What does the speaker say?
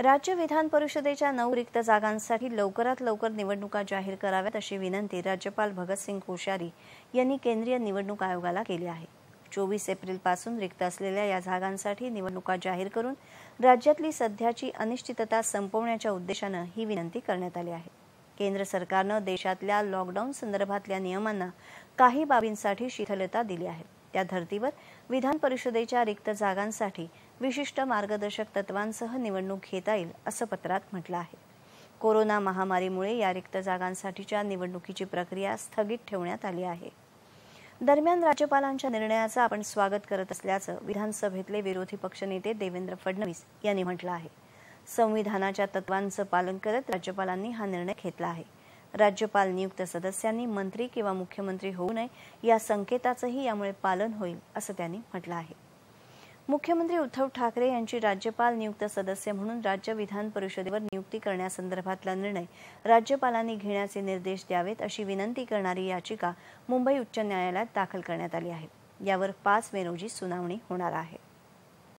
राज्य विधान परिषदेच्या नऊ रिक्त जागांसाठी लवकरात लवकर निवडणुका जाहीर कराव्यात अशी विनंती राज्यपाल भगतसिंग कोश्यारी यांनी केंद्रीय निवडणूक आयोगाला केली आहे चोवीस पासून रिक्त असलेल्या या जागांसाठी निवडणुका जाहीर करून राज्यातली सध्याची अनिश्चितता संपवण्याच्या उद्देशानं ही विनंती करण्यात आली आहे केंद्र सरकारनं देशातल्या लॉकडाऊन संदर्भातल्या नियमांना काही बाबींसाठी शिथिलता दिली आहे त्या धर्तीवर विधान परिषदेच्या रिक्त जागांसाठी विशिष्ट मार्गदर्शक तत्वांसह निवडणूक घेता येईल असं पत्रात म्हटलं आहे कोरोना महामारीमुळे या रिक्त जागांसाठीच्या निवडणुकीची प्रक्रिया स्थगित ठेवण्यात आली आहे दरम्यान राज्यपालांच्या निर्णयाचं आपण स्वागत करत असल्याचं विधानसभेतले विरोधी पक्षनेते देवेंद्र फडणवीस यांनी म्हटलं आहे संविधानाच्या तत्वांचं पालन करत राज्यपालांनी हा निर्णय घेतला आहे राज्यपाल नियुक्त सदस्यांनी मंत्री किंवा मुख्यमंत्री होऊ नये या संकेताचंही यामुळे पालन होईल असं त्यांनी म्हटलं आहे मुख्यमंत्री उद्धव ठाकरे यांची राज्यपाल नियुक्त सदस्य म्हणून राज्य विधान परिषदेवर नियुक्ती करण्यासंदर्भातला निर्णय राज्यपालांनी घेण्याचे निर्देश द्यावेत अशी विनंती करणारी याचिका मुंबई उच्च न्यायालयात दाखल करण्यात आली आहे यावर पाच मे रोजी सुनावणी होणार आहे